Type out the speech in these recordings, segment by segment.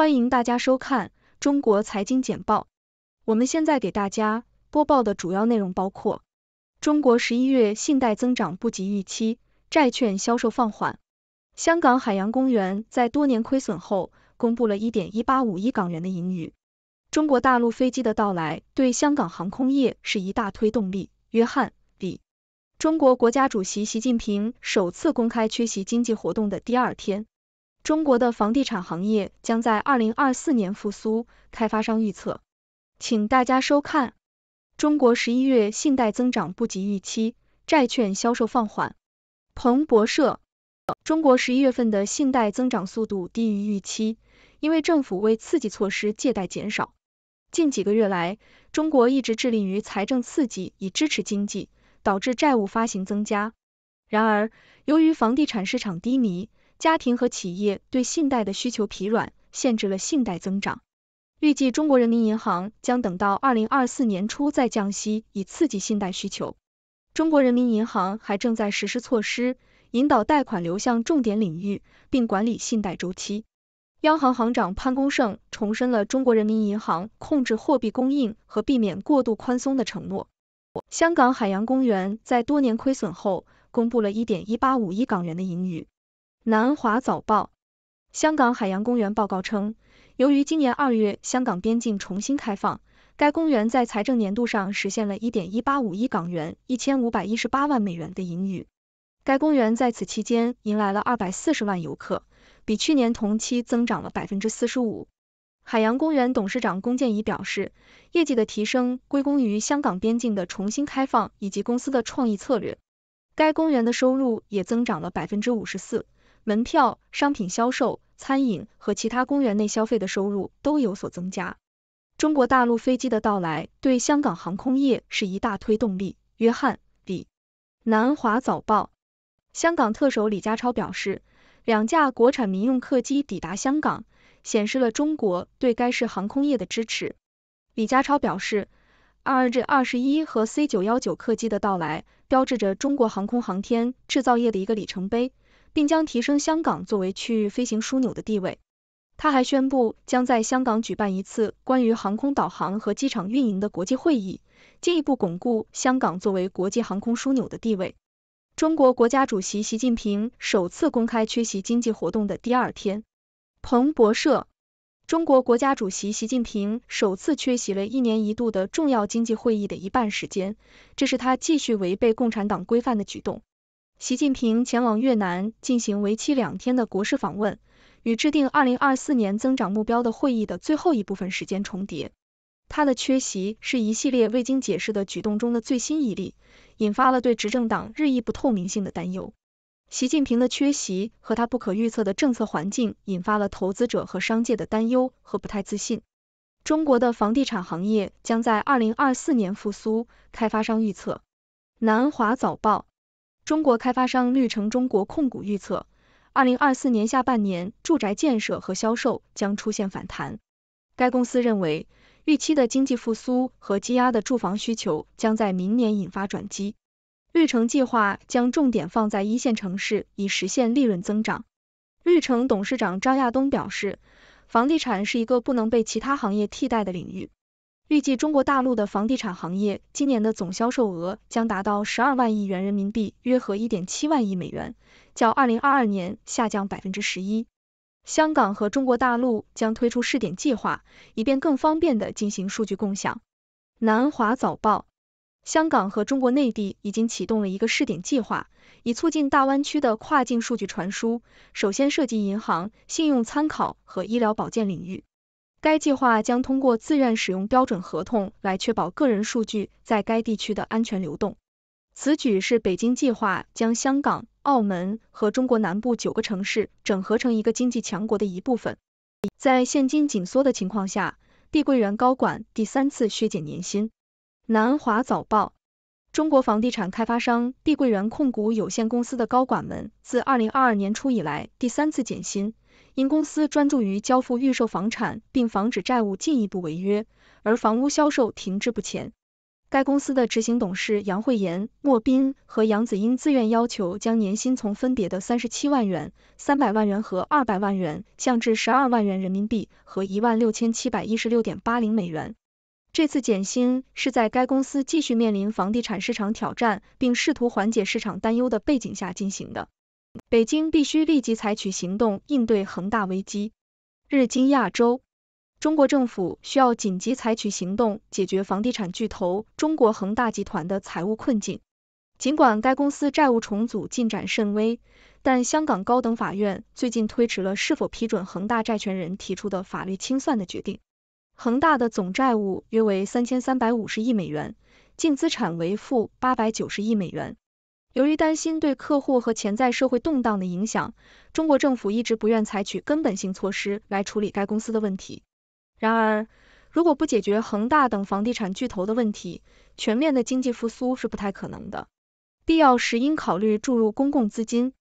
欢迎大家收看《中国财经简报》。我们现在给大家播报的主要内容包括：中国十一月信贷增长不及预期，债券销售放缓；香港海洋公园在多年亏损后，公布了一点一八五亿港元的盈余；中国大陆飞机的到来对香港航空业是一大推动力。约翰·李，中国国家主席习近平首次公开缺席经济活动的第二天。中国的房地产行业将在二零二四年复苏，开发商预测。请大家收看。中国十一月信贷增长不及预期，债券销售放缓。彭博社：中国十一月份的信贷增长速度低于预期，因为政府为刺激措施借贷减少。近几个月来，中国一直致力于财政刺激以支持经济，导致债务发行增加。然而，由于房地产市场低迷。家庭和企业对信贷的需求疲软，限制了信贷增长。预计中国人民银行将等到二零二四年初再降息，以刺激信贷需求。中国人民银行还正在实施措施，引导贷款流向重点领域，并管理信贷周期。央行行长潘功胜重申了中国人民银行控制货币供应和避免过度宽松的承诺。香港海洋公园在多年亏损后，公布了一点一八五亿港元的盈余。南华早报：香港海洋公园报告称，由于今年二月香港边境重新开放，该公园在财政年度上实现了一点一八五亿港元、一千五百一十八万美元的盈余。该公园在此期间迎来了二百四十万游客，比去年同期增长了百分之四十五。海洋公园董事长龚建仪表示，业绩的提升归功于香港边境的重新开放以及公司的创意策略。该公园的收入也增长了百分之五十四。门票、商品销售、餐饮和其他公园内消费的收入都有所增加。中国大陆飞机的到来对香港航空业是一大推动力。约翰·李，《南华早报》香港特首李家超表示，两架国产民用客机抵达香港，显示了中国对该市航空业的支持。李家超表示，RJ 二十一和 C 九幺九客机的到来标志着中国航空航天制造业的一个里程碑。并将提升香港作为区域飞行枢纽的地位。他还宣布将在香港举办一次关于航空导航和机场运营的国际会议，进一步巩固香港作为国际航空枢纽的地位。中国国家主席习近平首次公开缺席经济活动的第二天，彭博社。中国国家主席习近平首次缺席了一年一度的重要经济会议的一半时间，这是他继续违背共产党规范的举动。习近平前往越南进行为期两天的国事访问，与制定2024年增长目标的会议的最后一部分时间重叠。他的缺席是一系列未经解释的举动中的最新一例，引发了对执政党日益不透明性的担忧。习近平的缺席和他不可预测的政策环境，引发了投资者和商界的担忧和不太自信。中国的房地产行业将在2024年复苏，开发商预测。南华早报。中国开发商绿城中国控股预测，二零二四年下半年住宅建设和销售将出现反弹。该公司认为，预期的经济复苏和积压的住房需求将在明年引发转机。绿城计划将重点放在一线城市，以实现利润增长。绿城董事长张亚东表示，房地产是一个不能被其他行业替代的领域。预计中国大陆的房地产行业今年的总销售额将达到十二万亿元人民币，约合一点七万亿美元，较二零二二年下降百分之十一。香港和中国大陆将推出试点计划，以便更方便地进行数据共享。南华早报：香港和中国内地已经启动了一个试点计划，以促进大湾区的跨境数据传输，首先涉及银行、信用参考和医疗保健领域。该计划将通过自愿使用标准合同来确保个人数据在该地区的安全流动。此举是北京计划将香港、澳门和中国南部九个城市整合成一个经济强国的一部分。在现金紧缩的情况下，碧桂园高管第三次削减年薪。南华早报。中国房地产开发商碧桂园控股有限公司的高管们自二零二二年初以来第三次减薪，因公司专注于交付预售房产并防止债务进一步违约，而房屋销售停滞不前。该公司的执行董事杨惠妍、莫斌和杨子英自愿要求将年薪从分别的三十七万元、三百万元和二百万元降至十二万元人民币和一万六千七百一十六点八零美元。这次减薪是在该公司继续面临房地产市场挑战，并试图缓解市场担忧的背景下进行的。北京必须立即采取行动应对恒大危机。日经亚洲，中国政府需要紧急采取行动解决房地产巨头中国恒大集团的财务困境。尽管该公司债务重组进展甚微，但香港高等法院最近推迟了是否批准恒大债权人提出的法律清算的决定。恒大的总债务约为三千三百五十亿美元，净资产为负八百九十亿美元。由于担心对客户和潜在社会动荡的影响，中国政府一直不愿采取根本性措施来处理该公司的问题。然而，如果不解决恒大等房地产巨头的问题，全面的经济复苏是不太可能的。必要时应考虑注入公共资金。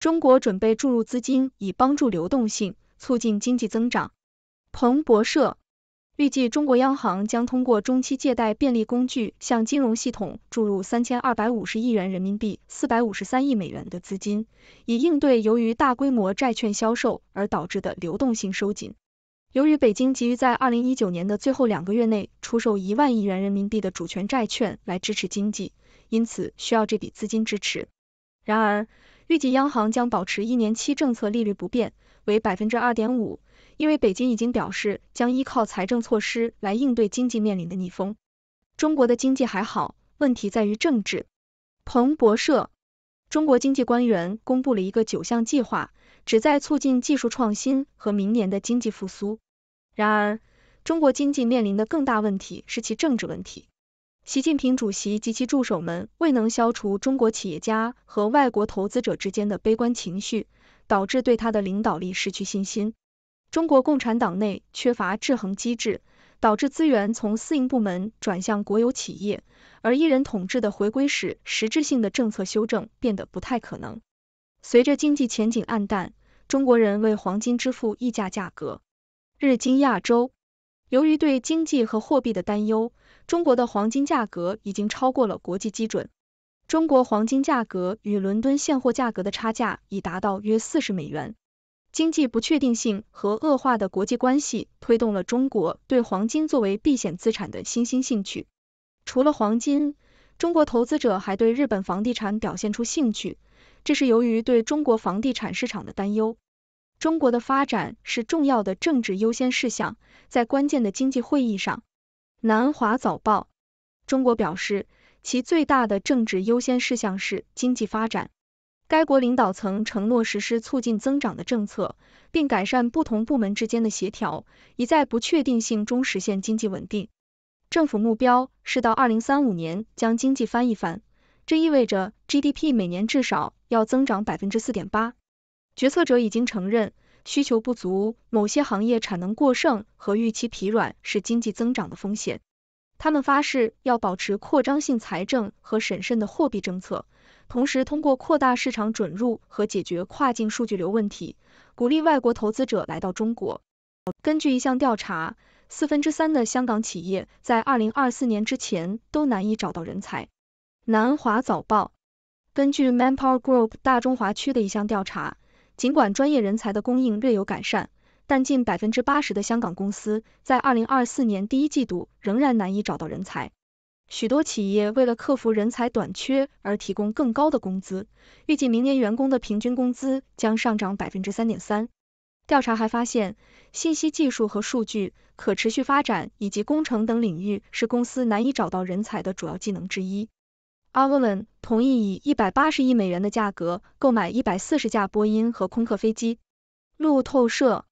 中国准备注入资金以帮助流动性，促进经济增长。彭博社。预计中国央行将通过中期借贷便利工具向金融系统注入三千二百五十亿元人民币、四百五十三亿美元的资金，以应对由于大规模债券销售而导致的流动性收紧。由于北京急于在二零一九年的最后两个月内出售一万亿元人民币的主权债券来支持经济，因此需要这笔资金支持。然而，预计央行将保持一年期政策利率不变，为百分之二点五。因为北京已经表示将依靠财政措施来应对经济面临的逆风。中国的经济还好，问题在于政治。彭博社，中国经济官员公布了一个九项计划，旨在促进技术创新和明年的经济复苏。然而，中国经济面临的更大问题是其政治问题。习近平主席及其助手们未能消除中国企业家和外国投资者之间的悲观情绪，导致对他的领导力失去信心。中国共产党内缺乏制衡机制，导致资源从私营部门转向国有企业，而一人统治的回归使实质性的政策修正变得不太可能。随着经济前景黯淡，中国人为黄金支付溢价价格。日经亚洲，由于对经济和货币的担忧，中国的黄金价格已经超过了国际基准。中国黄金价格与伦敦现货价格的差价已达到约四十美元。经济不确定性和恶化的国际关系推动了中国对黄金作为避险资产的新兴兴趣。除了黄金，中国投资者还对日本房地产表现出兴趣，这是由于对中国房地产市场的担忧。中国的发展是重要的政治优先事项，在关键的经济会议上，《南华早报》中国表示，其最大的政治优先事项是经济发展。该国领导层承诺实施促进增长的政策，并改善不同部门之间的协调，以在不确定性中实现经济稳定。政府目标是到二零三五年将经济翻一番，这意味着 GDP 每年至少要增长百分之四点八。决策者已经承认，需求不足、某些行业产能过剩和预期疲软是经济增长的风险。他们发誓要保持扩张性财政和审慎的货币政策，同时通过扩大市场准入和解决跨境数据流问题，鼓励外国投资者来到中国。根据一项调查，四分之三的香港企业在二零二四年之前都难以找到人才。南华早报根据 Manpower Group 大中华区的一项调查，尽管专业人才的供应略有改善。但近百分之八十的香港公司在二零二四年第一季度仍然难以找到人才，许多企业为了克服人才短缺而提供更高的工资，预计明年员工的平均工资将上涨百分之三点三。调查还发现，信息技术和数据、可持续发展以及工程等领域是公司难以找到人才的主要技能之一。阿 o n 同意以一百八十亿美元的价格购买一百四十架波音和空客飞机。路透社。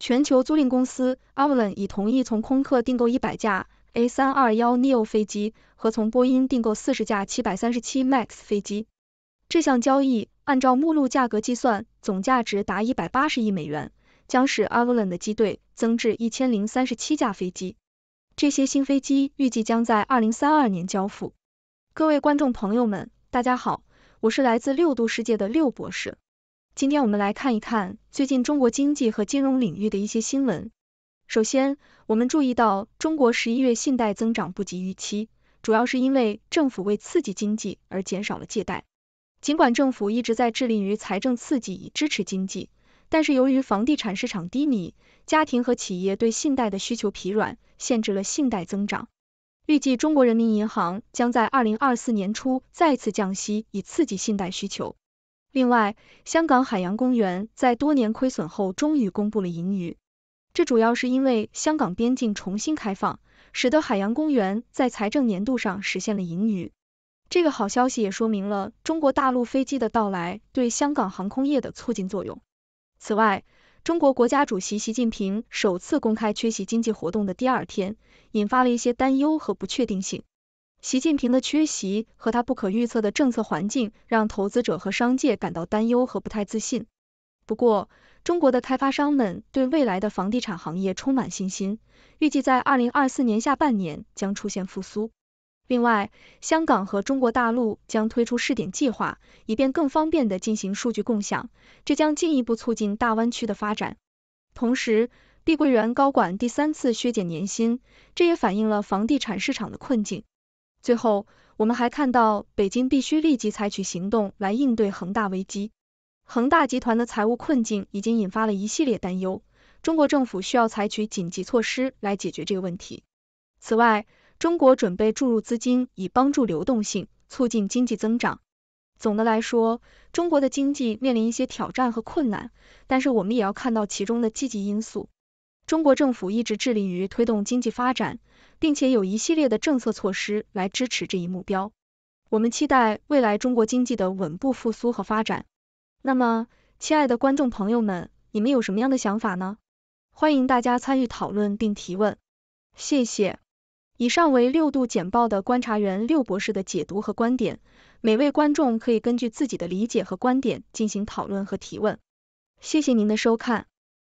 全球租赁公司 a v a l o n 已同意从空客订购100架 A321neo 飞机和从波音订购40架737 MAX 飞机。这项交易按照目录价格计算，总价值达180亿美元，将使 a v a l o n 的机队增至1037架飞机。这些新飞机预计将在2032年交付。各位观众朋友们，大家好，我是来自六度世界的六博士。今天我们来看一看最近中国经济和金融领域的一些新闻。首先，我们注意到中国十一月信贷增长不及预期，主要是因为政府为刺激经济而减少了借贷。尽管政府一直在致力于财政刺激以支持经济，但是由于房地产市场低迷，家庭和企业对信贷的需求疲软，限制了信贷增长。预计中国人民银行将在二零二四年初再次降息以刺激信贷需求。另外，香港海洋公园在多年亏损后终于公布了盈余，这主要是因为香港边境重新开放，使得海洋公园在财政年度上实现了盈余。这个好消息也说明了中国大陆飞机的到来对香港航空业的促进作用。此外，中国国家主席习近平首次公开缺席经济活动的第二天，引发了一些担忧和不确定性。习近平的缺席和他不可预测的政策环境，让投资者和商界感到担忧和不太自信。不过，中国的开发商们对未来的房地产行业充满信心，预计在二零二四年下半年将出现复苏。另外，香港和中国大陆将推出试点计划，以便更方便地进行数据共享，这将进一步促进大湾区的发展。同时，碧桂园高管第三次削减年薪，这也反映了房地产市场的困境。最后，我们还看到，北京必须立即采取行动来应对恒大危机。恒大集团的财务困境已经引发了一系列担忧，中国政府需要采取紧急措施来解决这个问题。此外，中国准备注入资金以帮助流动性，促进经济增长。总的来说，中国的经济面临一些挑战和困难，但是我们也要看到其中的积极因素。中国政府一直致力于推动经济发展，并且有一系列的政策措施来支持这一目标。我们期待未来中国经济的稳步复苏和发展。那么，亲爱的观众朋友们，你们有什么样的想法呢？欢迎大家参与讨论并提问。谢谢。以上为六度简报的观察员六博士的解读和观点。每位观众可以根据自己的理解和观点进行讨论和提问。谢谢您的收看。